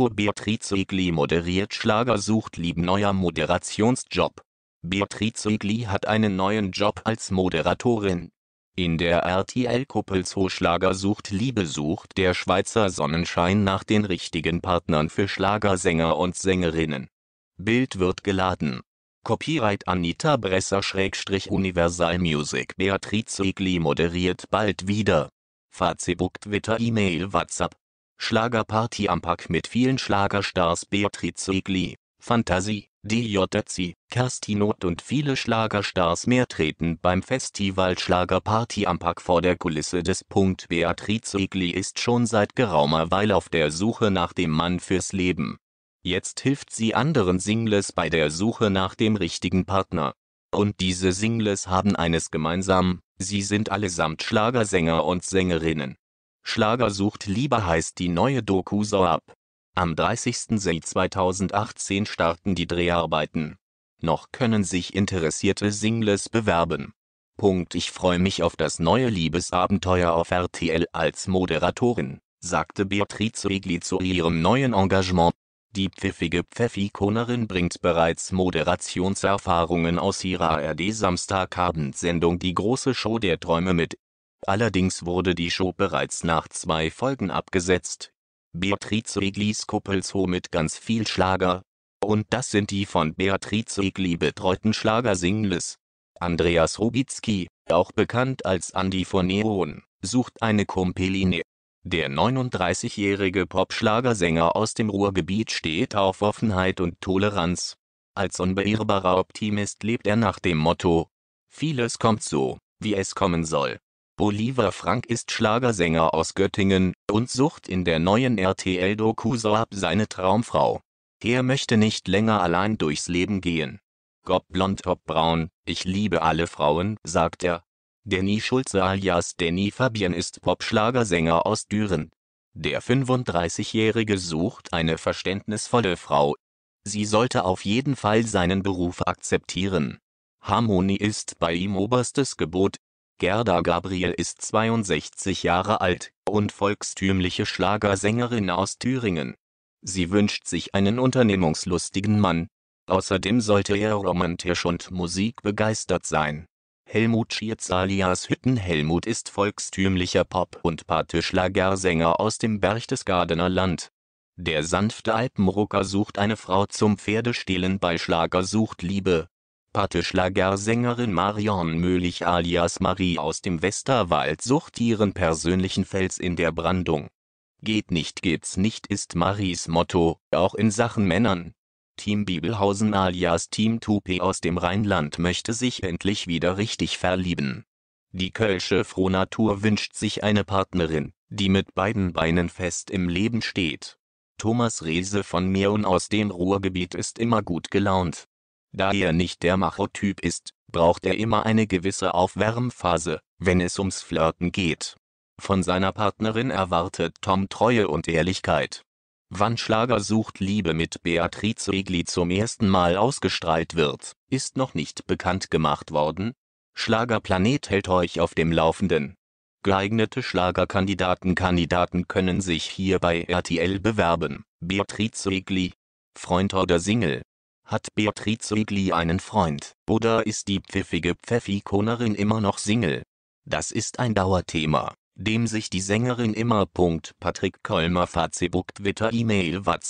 Haupt Beatrice Egli moderiert Schlager sucht Lieben neuer Moderationsjob. Beatrice Egli hat einen neuen Job als Moderatorin. In der RTL-Kuppel Schlager sucht Liebe sucht der Schweizer Sonnenschein nach den richtigen Partnern für Schlagersänger und Sängerinnen. Bild wird geladen. Copyright Anita Bresser-Universal Schrägstrich Music Beatrice Egli moderiert bald wieder. Facebook Twitter E-Mail WhatsApp Schlagerparty am Pack mit vielen Schlagerstars Beatrice Egli, Fantasie, DJ Ötzi, Kerstin Ott und viele Schlagerstars mehr treten beim Festival Schlagerparty am Pack vor der Kulisse des. Punkt. Beatrice Egli ist schon seit geraumer Weile auf der Suche nach dem Mann fürs Leben. Jetzt hilft sie anderen Singles bei der Suche nach dem richtigen Partner. Und diese Singles haben eines gemeinsam, sie sind allesamt Schlagersänger und Sängerinnen. Schlager sucht lieber heißt die neue Doku So ab. Am 30. Sei 2018 starten die Dreharbeiten. Noch können sich interessierte Singles bewerben. Punkt ich freue mich auf das neue Liebesabenteuer auf RTL als Moderatorin, sagte Beatrice Egli zu ihrem neuen Engagement. Die pfiffige Pfeffikonerin bringt bereits Moderationserfahrungen aus ihrer ard samstagabendsendung Die große Show der Träume mit Allerdings wurde die Show bereits nach zwei Folgen abgesetzt. Beatrice Eglis Kuppelshow mit ganz viel Schlager. Und das sind die von Beatrice Egli betreuten Schlagersingles. Andreas Rubitzky, auch bekannt als Andy von Neon, sucht eine Kumpeline. Der 39-jährige Popschlagersänger aus dem Ruhrgebiet steht auf Offenheit und Toleranz. Als unbeirrbarer Optimist lebt er nach dem Motto: Vieles kommt so, wie es kommen soll. Oliver Frank ist Schlagersänger aus Göttingen und sucht in der neuen RTL-Doku Soap seine Traumfrau. Er möchte nicht länger allein durchs Leben gehen. Gob blond ob braun, ich liebe alle Frauen, sagt er. Danny Schulze alias Danny Fabian ist Popschlagersänger aus Düren. Der 35-Jährige sucht eine verständnisvolle Frau. Sie sollte auf jeden Fall seinen Beruf akzeptieren. Harmonie ist bei ihm oberstes Gebot, Gerda Gabriel ist 62 Jahre alt und volkstümliche Schlagersängerin aus Thüringen. Sie wünscht sich einen unternehmungslustigen Mann. Außerdem sollte er romantisch und musikbegeistert sein. Helmut Schierz alias Hüttenhelmut ist volkstümlicher Pop- und Partyschlagersänger aus dem Berchtesgadener Land. Der sanfte Alpenrucker sucht eine Frau zum Pferdestehlen bei Schlager sucht Liebe Pate-Schlagersängerin Marion Möhlich alias Marie aus dem Westerwald sucht ihren persönlichen Fels in der Brandung. Geht nicht geht's nicht ist Maries Motto, auch in Sachen Männern. Team Bibelhausen alias Team Tupi aus dem Rheinland möchte sich endlich wieder richtig verlieben. Die kölsche Frohnatur wünscht sich eine Partnerin, die mit beiden Beinen fest im Leben steht. Thomas Rehse von Meun aus dem Ruhrgebiet ist immer gut gelaunt da er nicht der Machotyp ist, braucht er immer eine gewisse Aufwärmphase, wenn es ums Flirten geht. Von seiner Partnerin erwartet Tom Treue und Ehrlichkeit. Wann Schlager sucht Liebe mit Beatrice Egli zum ersten Mal ausgestrahlt wird, ist noch nicht bekannt gemacht worden. Schlagerplanet hält euch auf dem Laufenden. Geeignete Schlagerkandidaten Kandidaten können sich hier bei RTL bewerben. Beatrice Egli, Freund oder Single. Hat Beatrice Egli einen Freund? Oder ist die pfiffige Pfeffikonerin immer noch Single? Das ist ein Dauerthema, dem sich die Sängerin immer. Patrick Kolmer Facebook Twitter E-Mail Whats